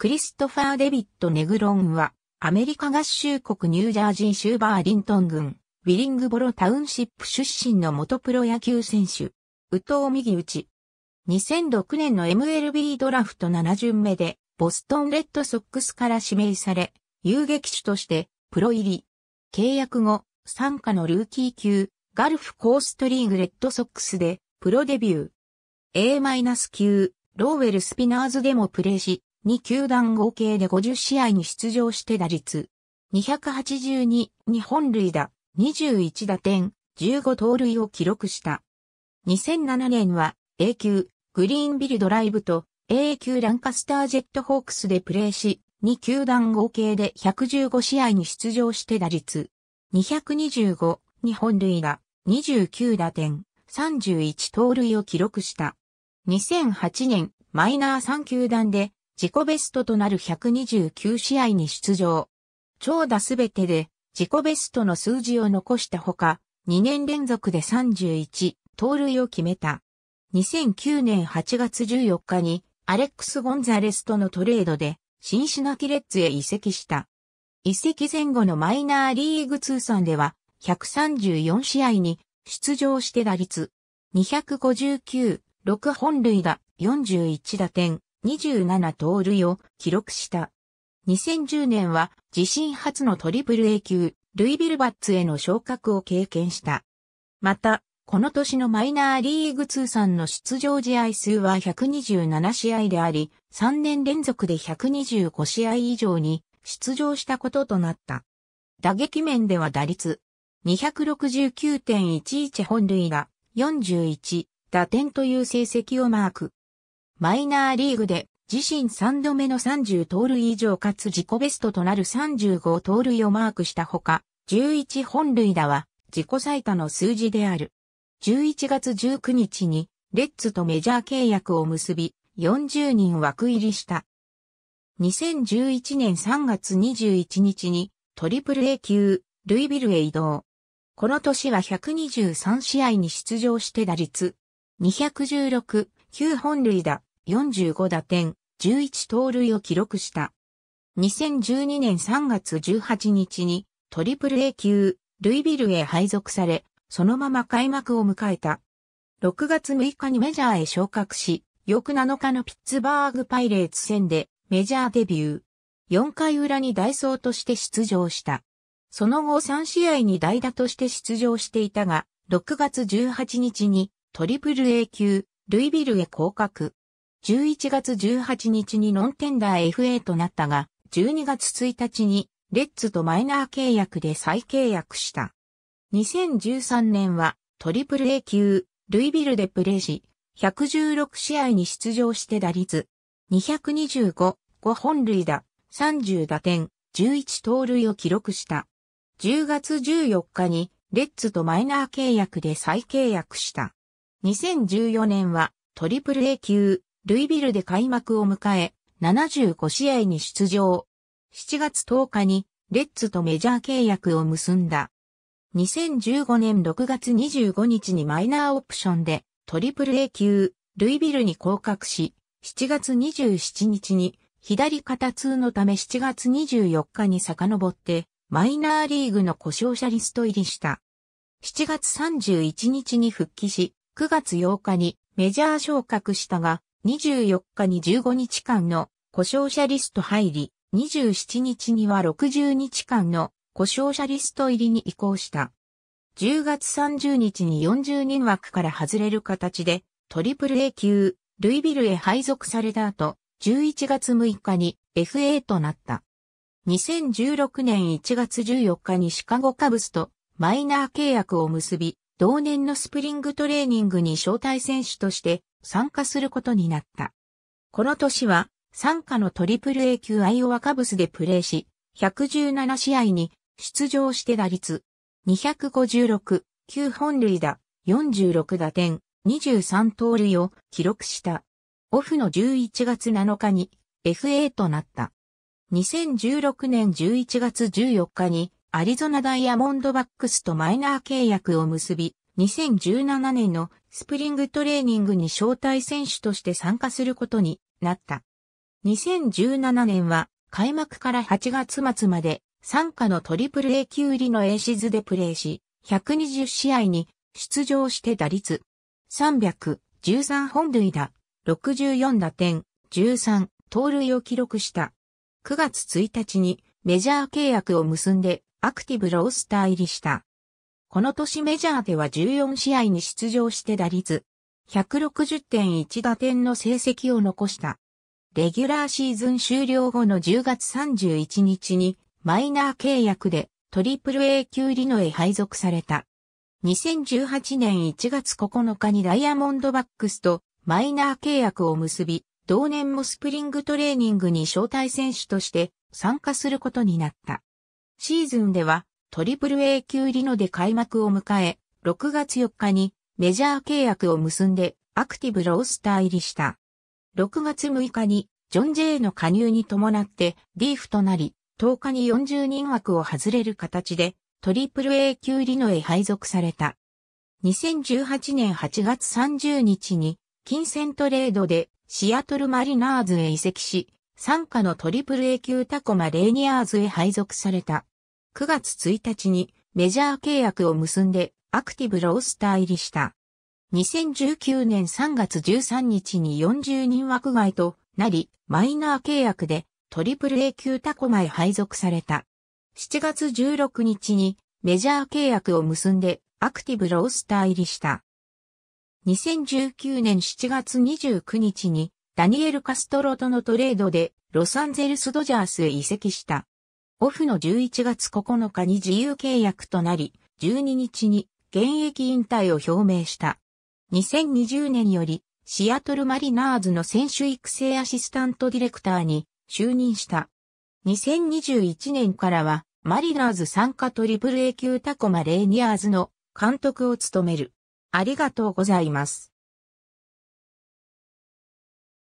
クリストファー・デビット・ネグロンは、アメリカ合衆国ニュージャージー州バーリントン郡、ウィリングボロタウンシップ出身の元プロ野球選手、ウト藤右打ち。2006年の MLB ドラフト7巡目で、ボストンレッドソックスから指名され、遊撃手として、プロ入り。契約後、参加のルーキー級、ガルフコーストリーグレッドソックスで、プロデビュー。A- 9ローウェルスピナーズでもプレーし、2球団合計で50試合に出場して打率、282、日本塁打、21打点、15盗塁を記録した。2007年は A 級、グリーンビルドライブと A 級ランカスタージェットホークスでプレーし、2球団合計で115試合に出場して打率、225、日本塁打、29打点、31盗塁を記録した。2008年、マイナー3球団で自己ベストとなる129試合に出場。長打すべてで自己ベストの数字を残したほか、2年連続で31、盗塁を決めた。2009年8月14日にアレックス・ゴンザレスとのトレードでシンシナティレッツへ移籍した。移籍前後のマイナーリーグ通算では134試合に出場して打率259、6本塁打、41打点、27盗塁を記録した。2010年は自身初のトリプル A 級、ルイビルバッツへの昇格を経験した。また、この年のマイナーリーグ通算の出場試合数は127試合であり、3年連続で125試合以上に出場したこととなった。打撃面では打率269.11本塁打41打点という成績をマーク。マイナーリーグで自身3度目の30盗塁以上かつ自己ベストとなる35盗塁をマークしたほか、11本塁打は自己最多の数字である。11月19日にレッツとメジャー契約を結び、40人枠入りした。2011年3月21日にトリプル A 級、ルイビルへ移動。この年は123試合に出場して打率、216、9本塁打、45打点、11盗塁を記録した。2012年3月18日にトリプル A 級、ルイビルへ配属され、そのまま開幕を迎えた。6月6日にメジャーへ昇格し、翌7日のピッツバーグパイレーツ戦でメジャーデビュー。4回裏にダイソーとして出場した。その後3試合に代打として出場していたが、6月18日にトリプル A 級、ルイビルへ降格。11月18日にノンテンダー FA となったが、12月1日にレッツとマイナー契約で再契約した。2013年はトリプル A 級、ルイビルでプレーし、116試合に出場して打率、225、5本塁打、30打点、11盗塁を記録した。10月14日にレッツとマイナー契約で再契約した。2014年はトリプル A 級、ルイビルで開幕を迎え、75試合に出場。7月10日にレッツとメジャー契約を結んだ。2015年6月25日にマイナーオプションでトリプル A 級ルイビルに降格し、7月27日に左肩痛のため7月24日に遡ってマイナーリーグの故障者リスト入りした。7月31日に復帰し、9月8日にメジャー昇格したが、24日に15日間の故障者リスト入り、27日には60日間の故障者リスト入りに移行した。10月30日に40人枠から外れる形で、トリプル A 級、ルイビルへ配属された後、11月6日に FA となった。2016年1月14日にシカゴカブスとマイナー契約を結び、同年のスプリングトレーニングに招待選手として参加することになった。この年は、参加のトリプル A 級アイオワカブスでプレーし、117試合に出場して打率、256、9本塁打、46打点、23盗塁を記録した。オフの11月7日に FA となった。2016年11月14日にアリゾナダイヤモンドバックスとマイナー契約を結び、2017年のスプリングトレーニングに招待選手として参加することになった。2017年は開幕から8月末まで参加のトリプル A 級入りの A シズでプレーし、120試合に出場して打率313本塁打、64打点、13盗塁を記録した。9月1日にメジャー契約を結んでアクティブロースター入りした。この年メジャーでは14試合に出場して打率160.1打点の成績を残した。レギュラーシーズン終了後の10月31日にマイナー契約でトリプル A 級リノへ配属された。2018年1月9日にダイヤモンドバックスとマイナー契約を結び、同年もスプリングトレーニングに招待選手として参加することになった。シーズンではトリプル A 級リノで開幕を迎え、6月4日にメジャー契約を結んでアクティブロースター入りした。6月6日にジョン・ジェイの加入に伴ってリーフとなり、10日に40人枠を外れる形でトリプル A 級リノへ配属された。2018年8月30日に金銭トレードでシアトルマリナーズへ移籍し、参加のトリプル A 級タコマレーニアーズへ配属された。9月1日にメジャー契約を結んでアクティブロースター入りした。2019年3月13日に40人枠外となり、マイナー契約でトリプル A 級タコマへ配属された。7月16日にメジャー契約を結んでアクティブロースター入りした。2019年7月29日にダニエル・カストロとのトレードでロサンゼルス・ドジャースへ移籍した。オフの11月9日に自由契約となり、12日に現役引退を表明した。2020年より、シアトルマリナーズの選手育成アシスタントディレクターに就任した。2021年からは、マリナーズ参加トリプル A 級タコマレーニアーズの監督を務める。ありがとうございます。